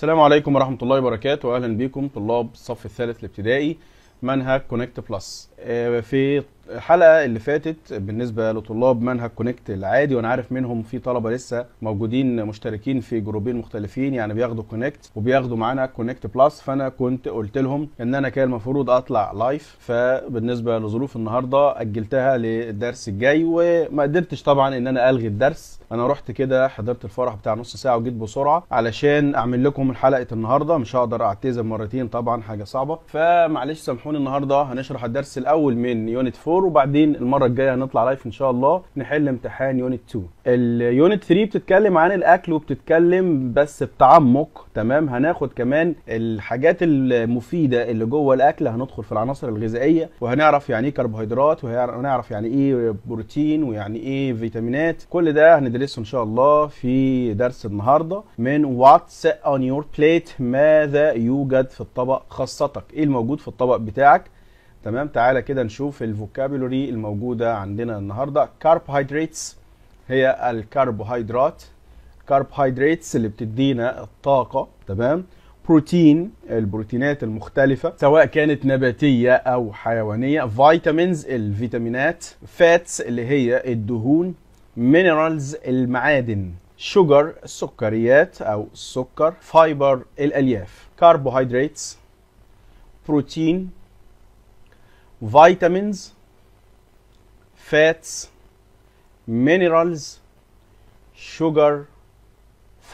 السلام عليكم ورحمة الله وبركاته وأهلا بكم طلاب الصف الثالث الابتدائي منهج كونكت بلس آه، في الحلقه اللي فاتت بالنسبه لطلاب منهج كونكت العادي وانا عارف منهم في طلبه لسه موجودين مشتركين في جروبين مختلفين يعني بياخدوا كونكت وبياخدوا معانا كونكت بلس فانا كنت قلت لهم ان انا كان المفروض اطلع لايف فبالنسبه لظروف النهارده اجلتها للدرس الجاي وما قدرتش طبعا ان انا الغي الدرس انا رحت كده حضرت الفرح بتاع نص ساعه وجيت بسرعه علشان اعمل لكم حلقه النهارده مش هقدر اعتذر مرتين طبعا حاجه صعبه فمعلش سامحوني النهارده هنشرح الدرس الاول من يونت 4 4 وبعدين المره الجايه هنطلع لايف ان شاء الله نحل امتحان يونت 2 اليونت 3 بتتكلم عن الاكل وبتتكلم بس بتعمق تمام هناخد كمان الحاجات المفيده اللي جوه الاكل هندخل في العناصر الغذائيه وهنعرف يعني ايه كربوهيدرات وهنعرف يعني ايه بروتين ويعني ايه فيتامينات كل ده هندرسه ان شاء الله في درس النهارده من واتس اون يور بليت ماذا يوجد في الطبق خاصتك ايه الموجود في الطبق بتاعك تمام تعالى كده نشوف الفوكابولري الموجوده عندنا النهارده كاربوهيدراتس هي الكربوهيدرات كاربوهيدراتس اللي بتدينا الطاقه تمام بروتين البروتينات المختلفة سواء كانت نباتية أو حيوانية فيتامينز الفيتامينات فاتس اللي هي الدهون مينرالز المعادن شوجر السكريات أو السكر فايبر الألياف كاربوهيدراتس بروتين vitamins fats minerals sugar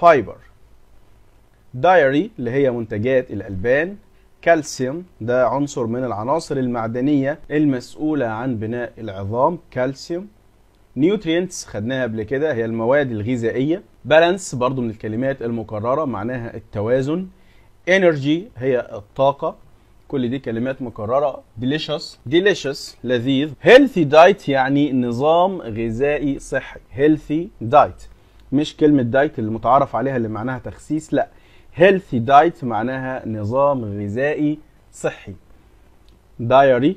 fiber diary اللي هي منتجات الألبان كالسيوم ده عنصر من العناصر المعدنية المسؤولة عن بناء العظام كالسيوم نيوترينتس خدناها قبل كده هي المواد الغذائية بالانس برضو من الكلمات المكررة معناها التوازن انرجي هي الطاقة كل دي كلمات مكرره delicious delicious لذيذ هيلثي دايت يعني نظام غذائي صحي هيلثي دايت مش كلمه دايت اللي متعارف عليها اللي معناها تخسيس لا هيلثي دايت معناها نظام غذائي صحي دايري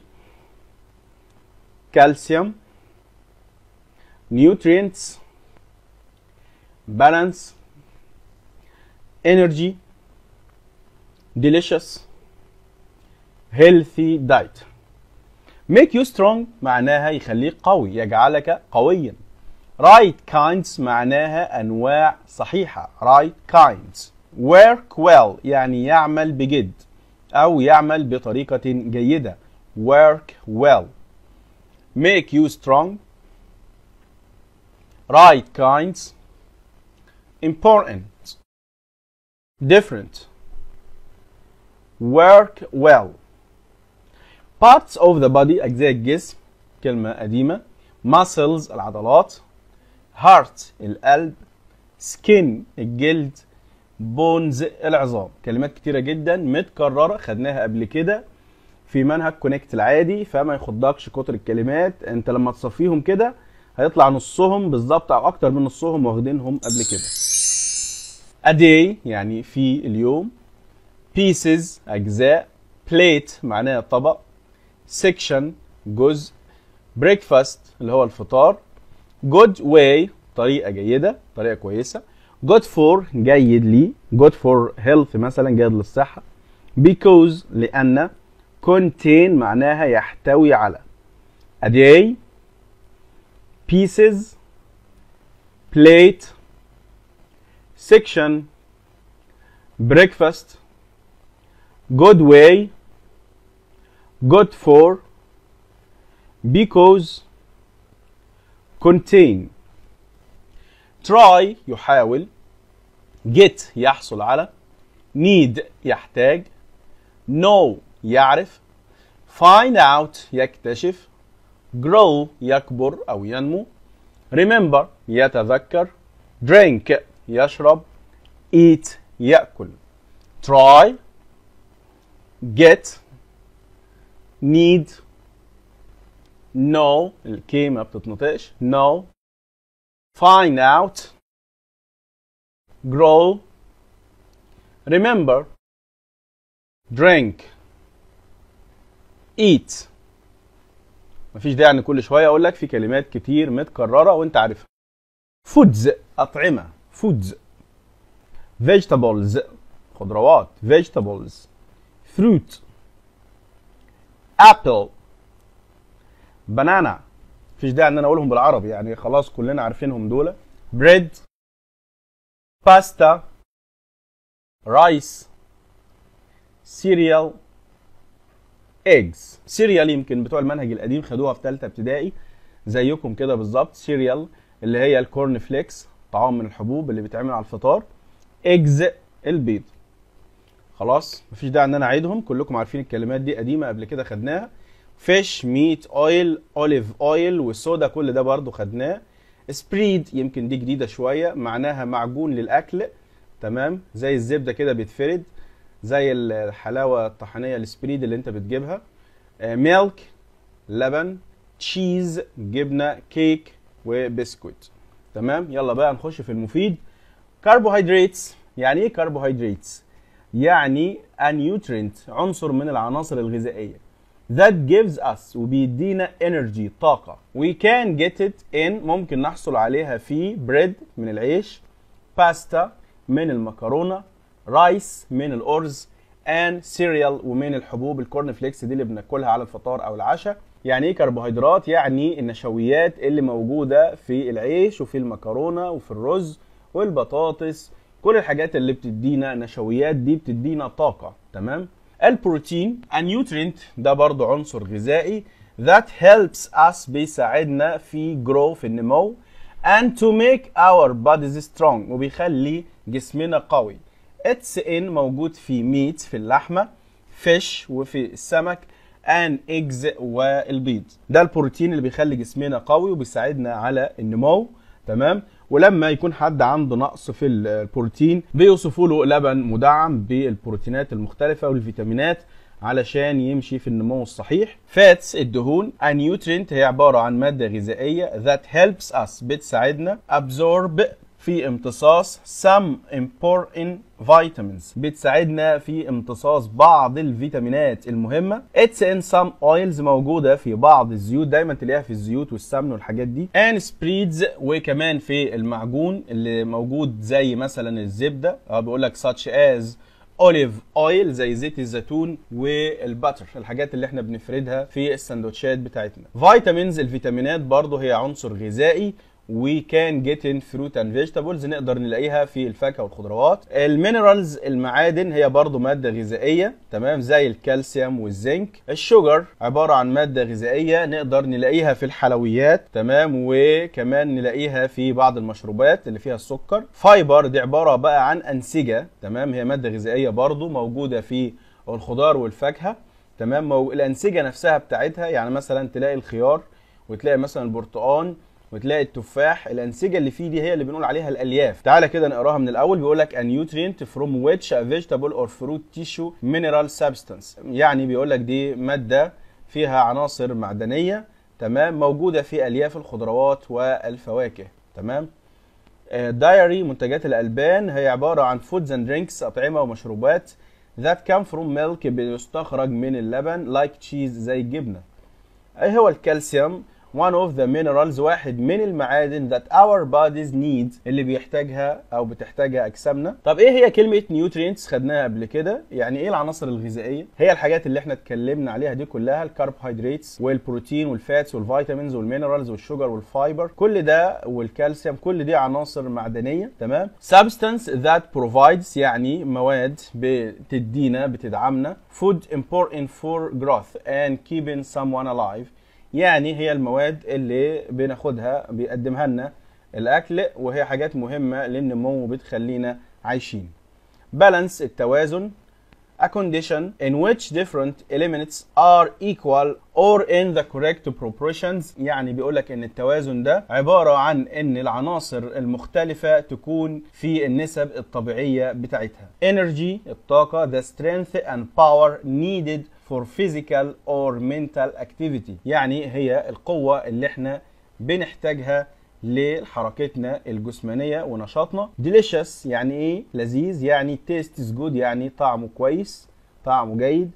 كالسيوم nutrients بالانس انرجي delicious healthy diet make you strong معناها يخليك قوي يجعلك قويا right kinds معناها أنواع صحيحة right kinds work well يعني يعمل بجد أو يعمل بطريقة جيدة work well make you strong right kinds important different work well parts of the body أجزاء الجسم كلمة قديمة muscles العضلات heart القلب skin الجلد bones العظام كلمات كتيرة جدا متكررة خدناها قبل كده في منهج كونكت العادي فما يخضكش كتر الكلمات انت لما تصفيهم كده هيطلع نصهم بالظبط او اكتر من نصهم واخدينهم قبل كده a day يعني في اليوم pieces اجزاء plate معناها طبق سيكشن جزء بريكفاست اللي هو الفطار جود واي طريقه جيده طريقه كويسه جود فور جيد لي جود فور هيلث مثلا جيد للصحه بيكوز لان كونتين معناها يحتوي على a day pieces plate section breakfast good way good for because contain try يحاول get يحصل على need يحتاج know يعرف find out يكتشف grow يكبر أو ينمو remember يتذكر drink يشرب eat يأكل try get need know الكلمه بتتنطقش know find out grow remember drink eat مفيش داعي ان كل شويه اقول في كلمات كتير متكرره وانت عارفها foods اطعمه foods vegetables خضروات vegetables fruit apple banana مفيش داعي ان انا اقولهم بالعربي يعني خلاص كلنا عارفينهم دول بريد باستا رايس سيريال ايجز سيريال يمكن بتوع المنهج القديم خدوها في ثالثه ابتدائي زيكم كده بالظبط سيريال اللي هي الكورن فليكس طعام من الحبوب اللي بيتعمل على الفطار ايجز البيض خلاص مفيش داعي ان انا اعيدهم كلكم عارفين الكلمات دي قديمه قبل كده خدناها فيش ميت اويل اوليف اويل والسودا كل ده برضو خدناه سبريد يمكن دي جديده شويه معناها معجون للاكل تمام زي الزبده كده بيتفرد زي الحلاوه الطحينيه السبريد اللي انت بتجيبها ميلك آه، لبن تشيز جبنه كيك وبسكوت تمام يلا بقى نخش في المفيد كربوهيدراتس يعني ايه كربوهيدراتس يعني a nutrient عنصر من العناصر الغذائيه that gives us وبيدينا energy طاقه we can get it in ممكن نحصل عليها في bread من العيش pasta من المكرونه rice من الارز and cereal ومن الحبوب الكورن فليكس دي اللي بناكلها على الفطار او العشاء يعني ايه كربوهيدرات يعني النشويات اللي موجوده في العيش وفي المكرونه وفي الرز والبطاطس كل الحاجات اللي بتدينا نشويات دي بتدينا طاقه تمام البروتين ان نيوترينت ده برضه عنصر غذائي that helps us بيساعدنا في في النمو and to make our bodies strong وبيخلي جسمنا قوي اتس ان موجود في ميت في اللحمه فيش وفي السمك and eggs والبيض ده البروتين اللي بيخلي جسمنا قوي وبيساعدنا على النمو تمام ولما يكون حد عنده نقص في البروتين بيوصفوا له لبن مدعم بالبروتينات المختلفه والفيتامينات علشان يمشي في النمو الصحيح فاتس الدهون a nutrient هي عبارة عن مادة غذائية that helps us بتساعدنا absorb في امتصاص some important vitamins بتساعدنا في امتصاص بعض الفيتامينات المهمه it's in some oils موجوده في بعض الزيوت دايما تلاقيها في الزيوت والسمن والحاجات دي and spreads وكمان في المعجون اللي موجود زي مثلا الزبده آه، بيقول لك such as اوليف اويل زي زيت الزيتون والباتر الحاجات اللي احنا بنفردها في السندوتشات بتاعتنا فيتامينز الفيتامينات برضو هي عنصر غذائي وي كان جيت ان فروت اند فيجيتابلز نقدر نلاقيها في الفاكهه والخضروات المينرالز المعادن هي برضو ماده غذائيه تمام زي الكالسيوم والزنك الشوجر عباره عن ماده غذائيه نقدر نلاقيها في الحلويات تمام وكمان نلاقيها في بعض المشروبات اللي فيها السكر فايبر دي عباره بقى عن انسجه تمام هي ماده غذائيه برضو موجوده في الخضار والفاكهه تمام الانسجه نفسها بتاعتها يعني مثلا تلاقي الخيار وتلاقي مثلا البرتقال وتلاقي التفاح الانسجه اللي فيه دي هي اللي بنقول عليها الالياف تعالى كده نقراها من الاول بيقول لك ان nutrient فروم ويتش ا vegetable اور فروت تيشو مينرال substance يعني بيقول لك دي ماده فيها عناصر معدنيه تمام موجوده في الياف الخضروات والفواكه تمام دايري آه، منتجات الالبان هي عباره عن فودز اند درينكس اطعمه ومشروبات ذات كام فروم ميلك بيستخرج من اللبن like تشيز زي الجبنه ايه هو الكالسيوم one of the minerals واحد من المعادن that our bodies need اللي بيحتاجها او بتحتاجها اجسامنا طب ايه هي كلمه nutrients خدناها قبل كده يعني ايه العناصر الغذائيه هي الحاجات اللي احنا اتكلمنا عليها دي كلها الكربوهيدراتس والبروتين والفاتس والفيتامينز والمينرالز والشوجر والفايبر كل ده والكالسيوم كل دي عناصر معدنيه تمام substance that provides يعني مواد بتدينا بتدعمنا food important for growth and keeping someone alive يعني هي المواد اللي بناخدها بيقدمها لنا الاكل وهي حاجات مهمه للنمو وبتخلينا عايشين بالانس التوازن a condition in which different elements are equal or in the correct proportions يعني بيقول لك ان التوازن ده عباره عن ان العناصر المختلفه تكون في النسب الطبيعيه بتاعتها energy الطاقه the strength and power needed for physical or mental activity يعني هي القوة اللي احنا بنحتاجها لحركتنا الجسمانية ونشاطنا delicious يعني ايه لذيذ يعني taste is good يعني طعمه كويس طعمه جيد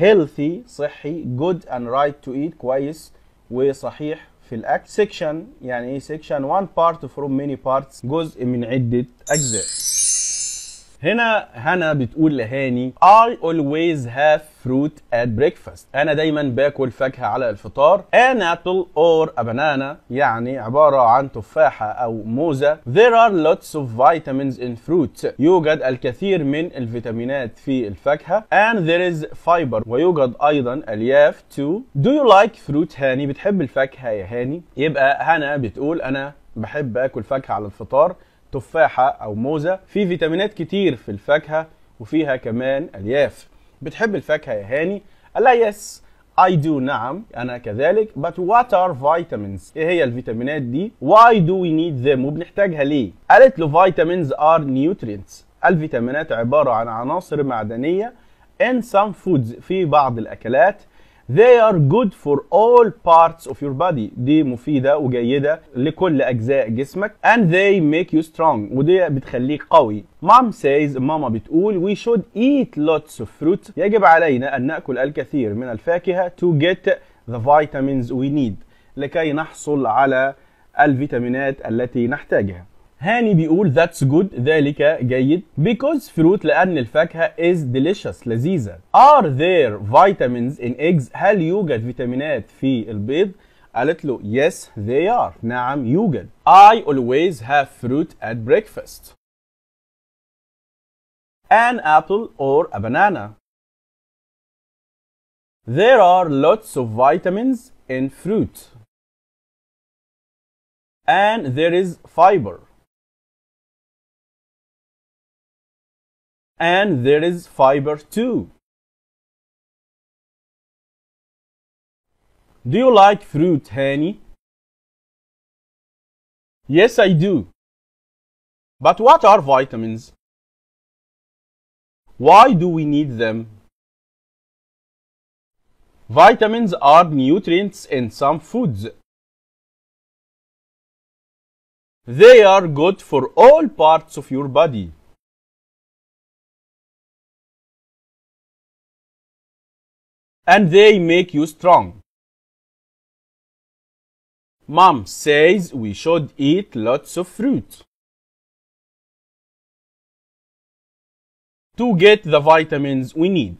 healthy صحي good and right to eat كويس وصحيح في الاكل section يعني ايه section one part from many parts جزء من عدة اجزاء هنا هنا بتقول لهاني I always have fruit at breakfast انا دايما باكل فاكهه على الفطار an apple or a banana يعني عباره عن تفاحه او موزه there are lots of vitamins in fruit يوجد الكثير من الفيتامينات في الفاكهه and there is fiber ويوجد ايضا الياف to do you like fruit هاني بتحب الفاكهه يا هاني يبقى هنا بتقول انا بحب اكل فاكهه على الفطار تفاحه او موزه في فيتامينات كتير في الفاكهه وفيها كمان الياف بتحب الفاكهه يا هاني الا يس I do نعم أنا كذلك but what are vitamins؟ إيه هي الفيتامينات دي؟ Why do we need them؟ وبنحتاجها ليه؟ قالت له vitamins are nutrients الفيتامينات عبارة عن عناصر معدنية in some foods في بعض الأكلات They are good for all parts of your body دي مفيدة وجيدة لكل أجزاء جسمك and they make you strong ودي بتخليك قوي Mom says ماما بتقول we should eat lots of fruit يجب علينا أن نأكل الكثير من الفاكهة to get the vitamins we need لكي نحصل على الفيتامينات التي نحتاجها هاني بيقول that's good ذلك جيد because fruit لأن الفاكهة is delicious لذيذة are there vitamins in eggs هل يوجد فيتامينات في البيض قالت له yes they are نعم يوجد I always have fruit at breakfast an apple or a banana there are lots of vitamins in fruit and there is fiber and there is fiber too. Do you like fruit, honey? Yes, I do. But what are vitamins? Why do we need them? Vitamins are nutrients in some foods. They are good for all parts of your body. and they make you strong. Mom says we should eat lots of fruit. To get the vitamins we need.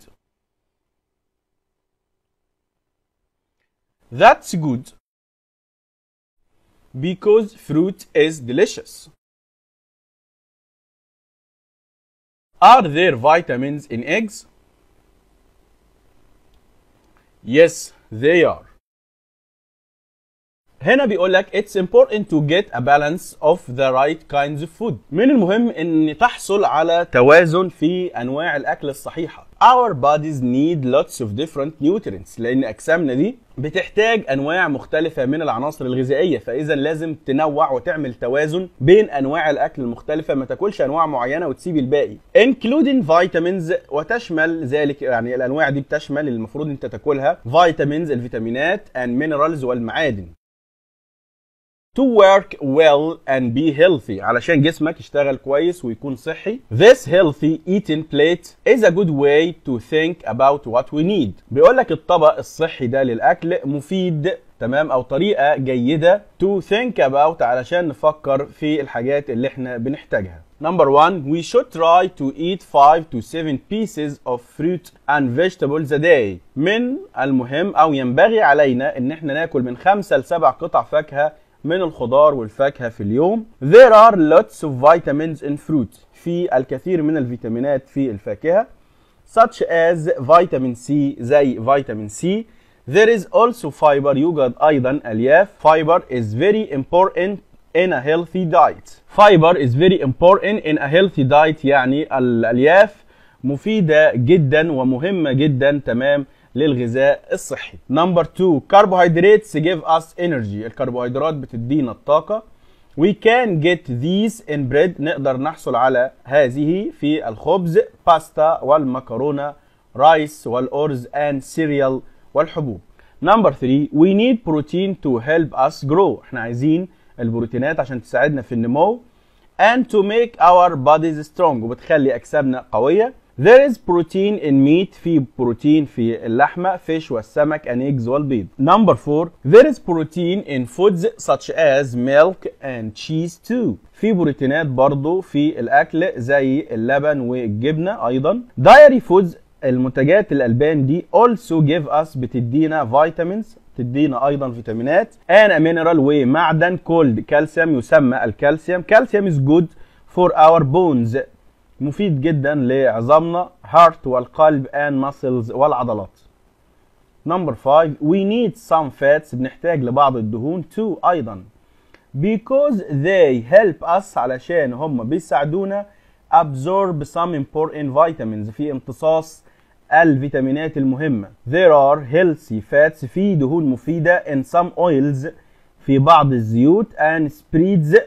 That's good because fruit is delicious. Are there vitamins in eggs? Yes, they are. هنا بيقول لك it's important to get a balance of the right kinds of food من المهم ان تحصل على توازن في انواع الاكل الصحيحه our bodies need lots of different nutrients لان اجسامنا دي بتحتاج انواع مختلفه من العناصر الغذائيه فاذا لازم تنوع وتعمل توازن بين انواع الاكل المختلفه ما تاكلش انواع معينه وتسيب الباقي including vitamins وتشمل ذلك يعني الانواع دي بتشمل المفروض انت تاكلها vitamins الفيتامينات and minerals والمعادن to work well and be healthy علشان جسمك يشتغل كويس ويكون صحي this healthy eating plate is a good way to think about what we need بيقول لك الطبق الصحي ده للاكل مفيد تمام او طريقه جيده to think about علشان نفكر في الحاجات اللي احنا بنحتاجها Number one, we should try to eat five to seven pieces of fruit and vegetables a day. من المهم أو ينبغي علينا إن احنا ناكل من خمسة لسبع قطع فاكهة من الخضار والفاكهة في اليوم There are lots of vitamins in fruit في الكثير من الفيتامينات في الفاكهة such as vitamin C زي فيتامين C There is also fiber يوجد أيضا ألياف Fiber is very important in a healthy diet Fiber is very important in a healthy diet يعني الألياف مفيدة جدا ومهمة جدا تمام للغذاء الصحي نمبر 2 carbohydrates give us energy الكربوهيدرات بتدينا الطاقه we can get these in bread نقدر نحصل على هذه في الخبز باستا والمكرونه رايس والأرز اند سيريال والحبوب نمبر 3 we need protein to help us grow احنا عايزين البروتينات عشان تساعدنا في النمو and to make our bodies strong وبتخلي أجسامنا قوية There is protein in meat في بروتين في اللحمة fish والسمك and eggs والبيض. Number 4 There is protein in foods such as milk and cheese too. في بروتينات برضو في الأكل زي اللبن والجبنة أيضا. Dairy foods المنتجات الألبان دي also give us بتدينا vitamins تدينا ايضا فيتامينات and a mineral ومعدن called calcium يسمى الكالسيوم calcium is good for our bones مفيد جدا لعظامنا heart والقلب and muscles والعضلات نمبر 5 we need some fats بنحتاج لبعض الدهون too ايضا because they help us علشان هم بيساعدونا absorb some important vitamins في امتصاص الفيتامينات المهمة there are healthy fats في دهون مفيدة in some oils في بعض الزيوت and spreads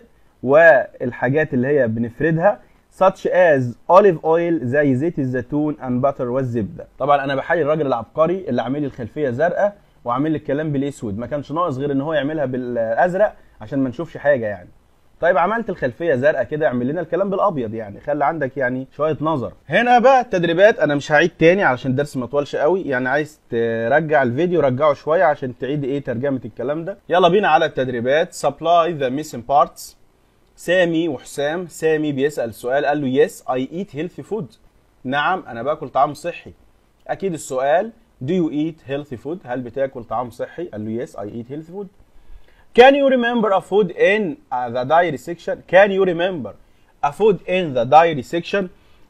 والحاجات اللي هي بنفردها such as olive oil زي زيت الزيتون and butter والزبده طبعا انا بحيي الراجل العبقري اللي عامل لي الخلفيه زرقاء وعامل لي الكلام بالاسود ما كانش ناقص غير ان هو يعملها بالازرق عشان ما نشوفش حاجه يعني طيب عملت الخلفيه زرقاء كده اعمل لنا الكلام بالابيض يعني خلي عندك يعني شويه نظر هنا بقى التدريبات انا مش هعيد تاني علشان الدرس ما طولش قوي يعني عايز ترجع الفيديو رجعه شويه عشان تعيد ايه ترجمه الكلام ده يلا بينا على التدريبات supply the missing parts سامي وحسام سامي بيسال سؤال قال له يس اي ايت هيلثي فود نعم انا باكل طعام صحي اكيد السؤال do you eat healthy food هل بتاكل طعام صحي قال له يس اي ايت هيلثي فود can you remember a food in uh, the diary section can you remember a food in the diary section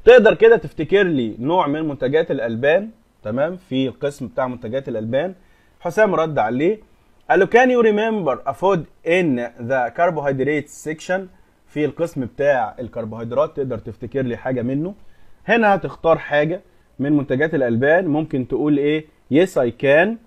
تقدر كده تفتكر لي نوع من منتجات الالبان تمام في القسم بتاع منتجات الالبان حسام رد عليه قال له كان يو ريمبر افود ان ذا كاربوهيدرات سيكشن في القسم بتاع الكربوهيدرات تقدر تفتكر لي حاجه منه هنا هتختار حاجه من منتجات الالبان ممكن تقول ايه يس اي كان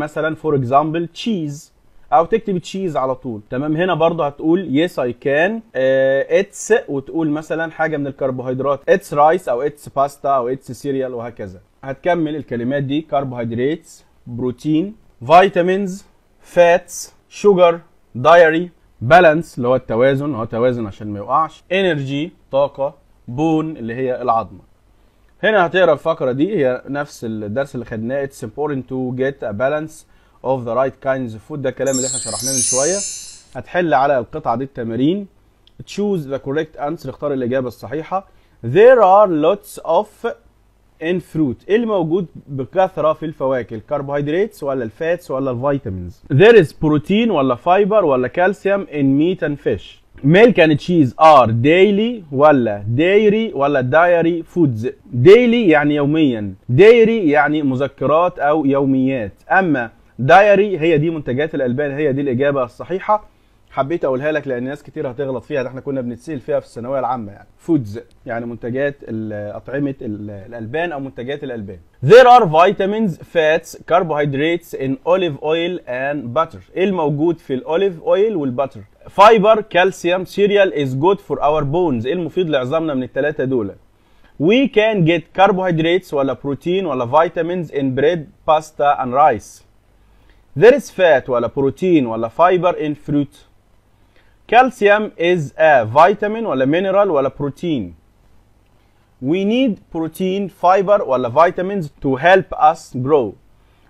مثلا فور اكزامبل تشيز او تكتب تشيز على طول تمام هنا برضه هتقول يس اي كان اتس وتقول مثلا حاجه من الكربوهيدرات اتس رايس او اتس باستا او اتس سيريال وهكذا هتكمل الكلمات دي كاربوهيدرات بروتين فيتامينز فاتس شوجر دايري بالانس اللي هو التوازن هو توازن عشان ما يقعش انرجي طاقه بون اللي هي العظمه هنا هتقرا الفقره دي هي نفس الدرس اللي خدناه اتس امبورنت تو جيت ا بالانس اوف ذا رايت كايندز اوف فود ده الكلام اللي احنا شرحناه من شويه هتحل على القطعه دي التمارين تشوز ذا كوريكت انسر اختار الاجابه الصحيحه there are lots of ان فروت ايه اللي موجود بكثره في الفواكه الكربوهيدرات ولا الفاتس ولا الفيتامينز ذير از بروتين ولا فايبر ولا كالسيوم ان ميت اند فيش ميلك اند تشيز ار ديلي ولا دايري ولا دايري فودز ديلي يعني يوميا دايري يعني مذكرات او يوميات اما دايري هي دي منتجات الالبان هي دي الاجابه الصحيحه حبيت اقولها لك لان ناس كتير هتغلط فيها ده احنا كنا بنتسال فيها في الثانويه العامه يعني فودز يعني منتجات اطعمه الالبان او منتجات الالبان There are vitamins, fats, carbohydrates in olive oil and butter. ايه الموجود في الاوليف اويل والباتر؟ فايبر، كالسيوم، cereal is good for our bones. ايه المفيد لعظامنا من الثلاثه دول؟ We can get carbohydrates ولا بروتين ولا vitamins in bread, pasta and rice. There is fat ولا بروتين ولا fiber in fruit. Calcium is a vitamin a mineral a protein. We need protein, fiber ولا vitamins to help us grow.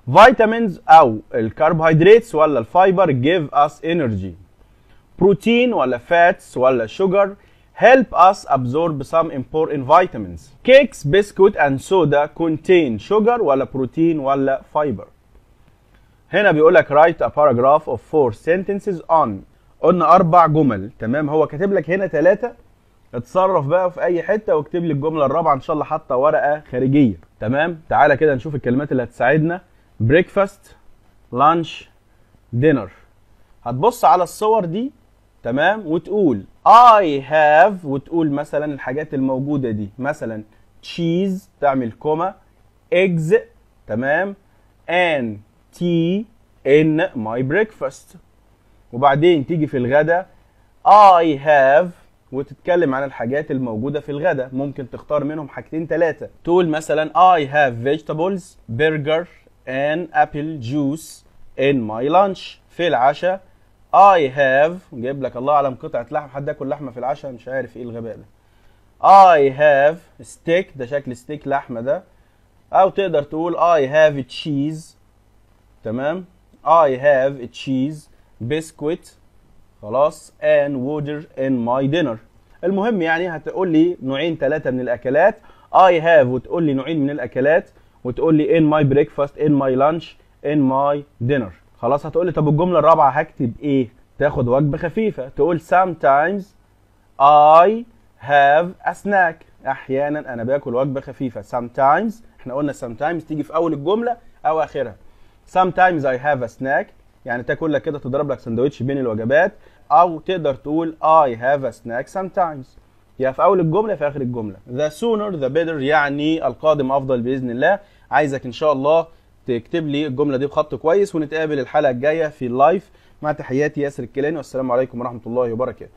Vitamins أو carbohydrates ولا fiber, give us energy. Protein ولا fats ولا sugar help us absorb some important vitamins. Cakes, biscuit and soda contain sugar ولا protein ولا fiber. هنا بيقول لك write a paragraph of four sentences on قلنا اربع جمل تمام هو كاتب لك هنا ثلاثه اتصرف بقى في اي حته واكتب لي الجمله الرابعه ان شاء الله حاطه ورقه خارجيه تمام تعالى كده نشوف الكلمات اللي هتساعدنا بريكفاست لانش دينر هتبص على الصور دي تمام وتقول اي هاف وتقول مثلا الحاجات الموجوده دي مثلا تشيز تعمل كوما ايجز تمام ان تي ان ماي بريكفاست وبعدين تيجي في الغدا I have وتتكلم عن الحاجات الموجودة في الغدا ممكن تختار منهم حاجتين ثلاثة تقول مثلا I have vegetables, burger and apple juice in my lunch في العشاء I have جايب لك الله أعلم قطعة لحم حد ياكل لحمة في العشاء مش عارف ايه الغباء ده I have steak ده شكل ستيك لحمة ده أو تقدر تقول I have cheese تمام I have cheese بسكويت خلاص and water in my dinner المهم يعني هتقول لي نوعين ثلاثه من الاكلات I have وتقول لي نوعين من الاكلات وتقول لي in my breakfast in my lunch in my dinner خلاص هتقول لي طب الجمله الرابعه هكتب ايه تاخد وجبه خفيفه تقول sometimes I have a snack احيانا انا باكل وجبه خفيفه sometimes احنا قلنا sometimes تيجي في اول الجمله او اخرها sometimes I have a snack يعني تاكل لك كده تضرب لك سندوتش بين الوجبات او تقدر تقول I have a snack sometimes يا في اول الجمله في اخر الجمله the sooner the better يعني القادم افضل باذن الله عايزك ان شاء الله تكتب لي الجمله دي بخط كويس ونتقابل الحلقه الجايه في اللايف مع تحياتي ياسر الكيلاني والسلام عليكم ورحمه الله وبركاته